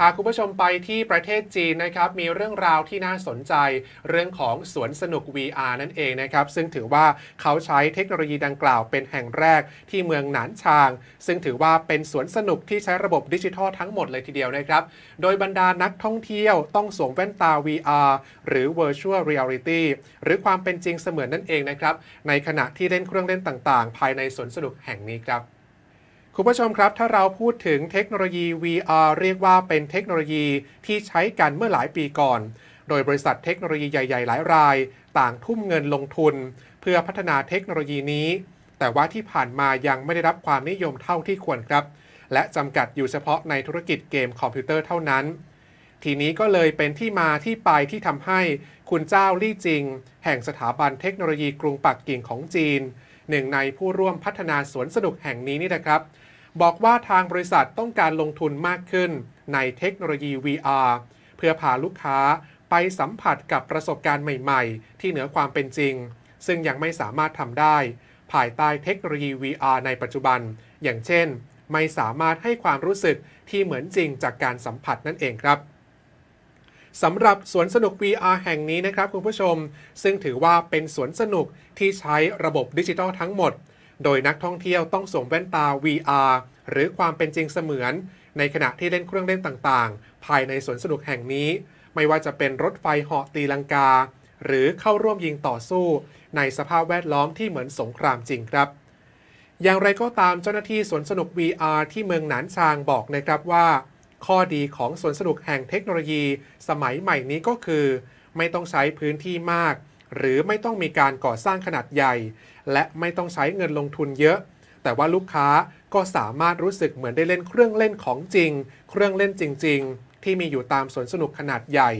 พาคุณผู้ชมไปที่ประเทศจีนนะครับ มีเรื่องราวที่น่าสนใจ เรื่องของสวนสนุก VR นั่นเองนะครับ ซึ่งถือว่าเขาใช้เทคโนโลยีดังกล่าวเป็นแห่งแรกที่เมืองหนานชาง ซึ่งถือว่าเป็นสวนสนุกที่ใช้ระบบดิจิทัลทั้งหมดเลยทีเดียวนะครับ โดยบรรดานักท่องเที่ยวต้องสวมแว่นตา VR หรือ Virtual Reality หรือความเป็นจริงเสมือนนั่นเองนะครับในขณะที่เล่นเครื่องเล่นต่าง ๆ ภายในสวนสนุกแห่งนี้ครับคุณผู้ชมครับ ถ้าเราพูดถึงเทคโนโลยี VR เรียกว่าเป็นเทคโนโลยีที่ใช้กันเมื่อหลายปีก่อน โดยบริษัทเทคโนโลยีใหญ่ๆหลายราย ต่างทุ่มเงินลงทุน เพื่อพัฒนาเทคโนโลยีนี้ แต่ว่าที่ผ่านมายังไม่ได้รับความนิยมเท่าที่ควรครับ และจำกัดอยู่เฉพาะในธุรกิจเกมคอมพิวเตอร์เท่านั้น ทีนี้ก็เลยเป็นที่มาที่ไปที่ทำให้คุณเจ้าลี่จิง แห่งสถาบันเทคโนโลยี กรุงปักกิ่งของจีน หนึ่งในผู้ร่วมพัฒนาสวนสนุกแห่งนี้นี่นะครับบอกว่าทางบริษัทต้องการลงทุนมากขึ้นในเทคโนโลยี VR เพื่อพาลูกค้าไปสัมผัสกับประสบการณ์ใหม่ ๆ ที่เหนือความเป็นจริง ซึ่งยังไม่สามารถทำได้ภายใต้เทคโนโลยี VR ในปัจจุบัน อย่างเช่น ไม่สามารถให้ความรู้สึกที่เหมือนจริงจากการสัมผัสนั่นเองครับสำหรับสวนสนุก VR แห่งนี้นะครับคุณผู้ชม ซึ่งถือว่าเป็นสวนสนุกที่ใช้ระบบดิจิทัลทั้งหมดโดยนักท่องเที่ยวต้องสวมแว่นตา VR หรือความเป็นจริงเสมือน ในขณะที่เล่นเครื่องเล่นต่าง ๆ ภายในสวนสนุกแห่งนี้ ไม่ว่าจะเป็นรถไฟเหาะตีลังกา หรือเข้าร่วมยิงต่อสู้ในสภาพแวดล้อมที่เหมือนสงครามจริงครับ อย่างไรก็ตามเจ้าหน้าที่สวนสนุก VR ที่เมืองหนานชางบอกนะครับว่า ข้อดีของสวนสนุกแห่งเทคโนโลยีสมัยใหม่นี้ก็คือ ไม่ต้องใช้พื้นที่มากหรือไม่ต้องมีการก่อสร้างขนาดใหญ่ และไม่ต้องใช้เงินลงทุนเยอะ แต่ว่าลูกค้าก็สามารถรู้สึกเหมือนได้เล่นเครื่องเล่นของจริง เครื่องเล่นจริง ๆ ที่มีอยู่ตามสวนสนุกขนาดใหญ่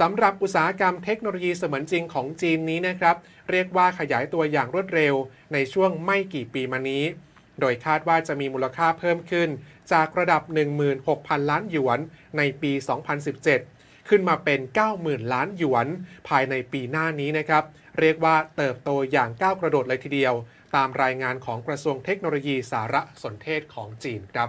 สำหรับอุตสาหกรรมเทคโนโลยีเสมือนจริงของจีนนี้นะครับเรียกว่าขยายตัวอย่างรวดเร็วในช่วงไม่กี่ปีมานี้ โดยคาดว่าจะมีมูลค่าเพิ่มขึ้น จากระดับ 16,000 ล้านหยวนในปี 2017ขึ้นมาเป็น 90,000 ล้านหยวนภายในปีหน้านี้นะครับ เรียกว่าเติบโตอย่างก้าวกระโดดเลยทีเดียว ตามรายงานของกระทรวงเทคโนโลยีสารสนเทศของจีนครับ